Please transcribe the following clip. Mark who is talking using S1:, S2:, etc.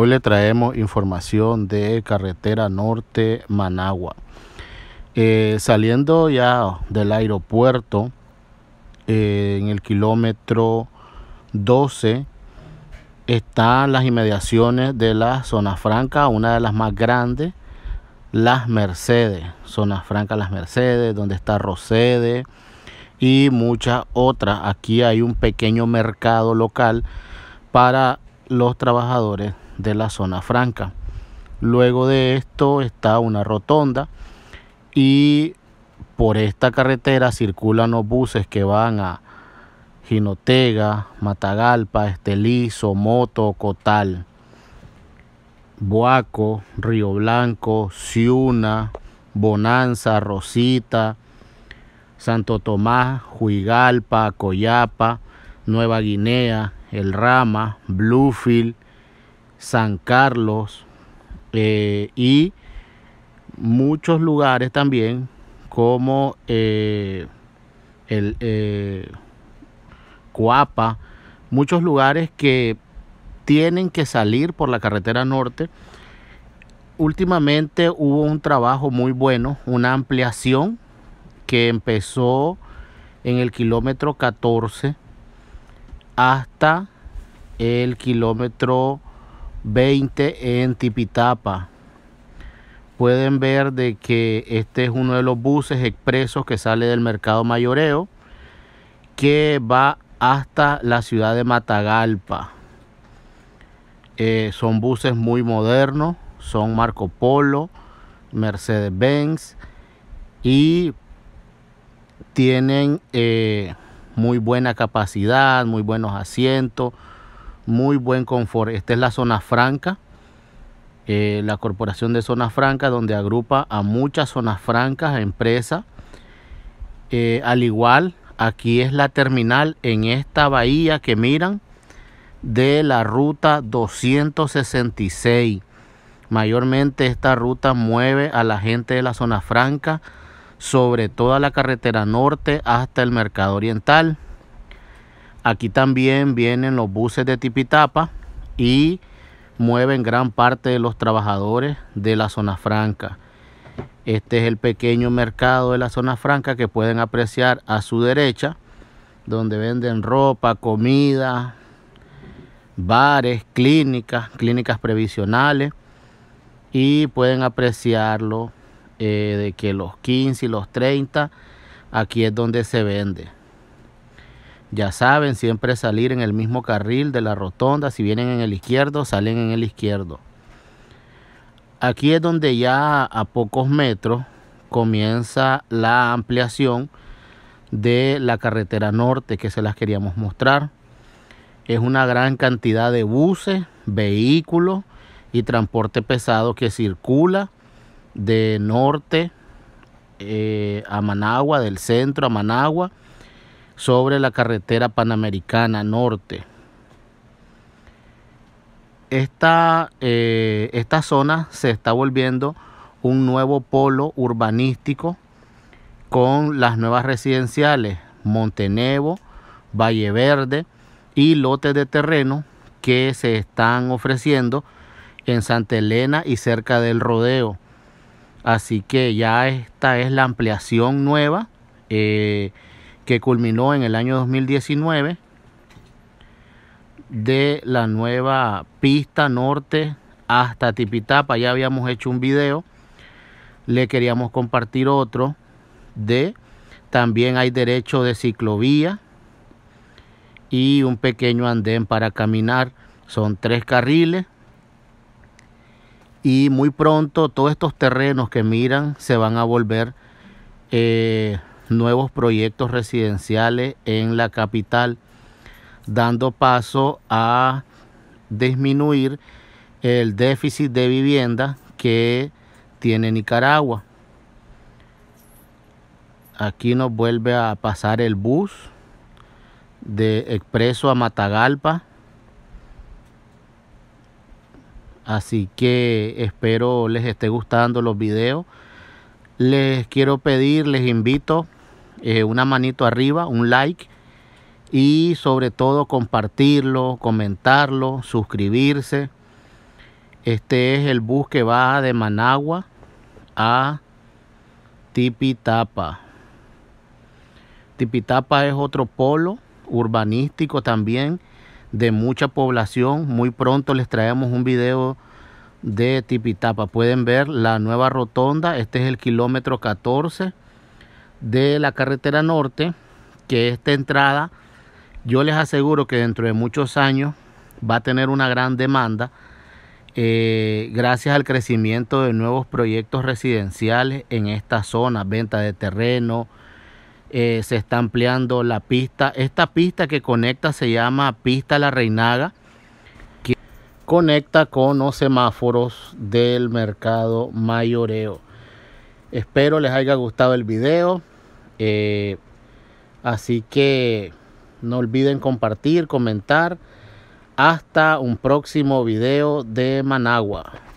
S1: Hoy le traemos información de carretera norte Managua. Eh, saliendo ya del aeropuerto eh, en el kilómetro 12 están las inmediaciones de la zona franca, una de las más grandes, las Mercedes, zona franca las Mercedes, donde está Rosede y muchas otras. Aquí hay un pequeño mercado local para los trabajadores de la zona franca. Luego de esto está una rotonda y por esta carretera circulan los buses que van a Jinotega, Matagalpa, Estelí, Somoto, Cotal, Boaco, Río Blanco, Ciuna, Bonanza, Rosita, Santo Tomás, huigalpa Coyapa, Nueva Guinea, El Rama, Bluefield, San Carlos eh, y muchos lugares también como eh, el eh, Coapa, muchos lugares que tienen que salir por la carretera norte. Últimamente hubo un trabajo muy bueno, una ampliación que empezó en el kilómetro 14 hasta el kilómetro 20 en Tipitapa. Pueden ver de que este es uno de los buses expresos que sale del mercado mayoreo que va hasta la ciudad de Matagalpa. Eh, son buses muy modernos, son Marco Polo, Mercedes-Benz y tienen eh, muy buena capacidad, muy buenos asientos, muy buen confort. Esta es la zona franca, eh, la corporación de zona franca donde agrupa a muchas zonas francas, empresas. Eh, al igual, aquí es la terminal en esta bahía que miran de la ruta 266. Mayormente esta ruta mueve a la gente de la zona franca sobre toda la carretera norte hasta el mercado oriental. Aquí también vienen los buses de Tipitapa y mueven gran parte de los trabajadores de la zona franca. Este es el pequeño mercado de la zona franca que pueden apreciar a su derecha, donde venden ropa, comida, bares, clínicas, clínicas previsionales y pueden apreciarlo eh, de que los 15 y los 30 aquí es donde se vende. Ya saben, siempre salir en el mismo carril de la rotonda. Si vienen en el izquierdo, salen en el izquierdo. Aquí es donde ya a pocos metros comienza la ampliación de la carretera norte que se las queríamos mostrar. Es una gran cantidad de buses, vehículos y transporte pesado que circula de norte eh, a Managua, del centro a Managua sobre la carretera panamericana norte. Esta, eh, esta zona se está volviendo un nuevo polo urbanístico con las nuevas residenciales Montenevo, Valle Verde y lotes de terreno que se están ofreciendo en Santa Elena y cerca del rodeo. Así que ya esta es la ampliación nueva. Eh, que culminó en el año 2019 de la nueva pista norte hasta Tipitapa. Ya habíamos hecho un video, le queríamos compartir otro de también hay derecho de ciclovía y un pequeño andén para caminar. Son tres carriles. Y muy pronto todos estos terrenos que miran se van a volver eh, nuevos proyectos residenciales en la capital, dando paso a disminuir el déficit de vivienda que tiene Nicaragua. Aquí nos vuelve a pasar el bus de expreso a Matagalpa. Así que espero les esté gustando los videos. Les quiero pedir, les invito eh, una manito arriba, un like y sobre todo compartirlo, comentarlo, suscribirse. Este es el bus que va de Managua a Tipitapa. Tipitapa es otro polo urbanístico también de mucha población. Muy pronto les traemos un video de Tipitapa. Pueden ver la nueva rotonda. Este es el kilómetro 14 de la carretera norte, que esta entrada, yo les aseguro que dentro de muchos años va a tener una gran demanda, eh, gracias al crecimiento de nuevos proyectos residenciales en esta zona, venta de terreno, eh, se está ampliando la pista. Esta pista que conecta se llama Pista La Reinaga, que conecta con los semáforos del mercado mayoreo. Espero les haya gustado el video. Eh, así que no olviden compartir, comentar. Hasta un próximo video de Managua.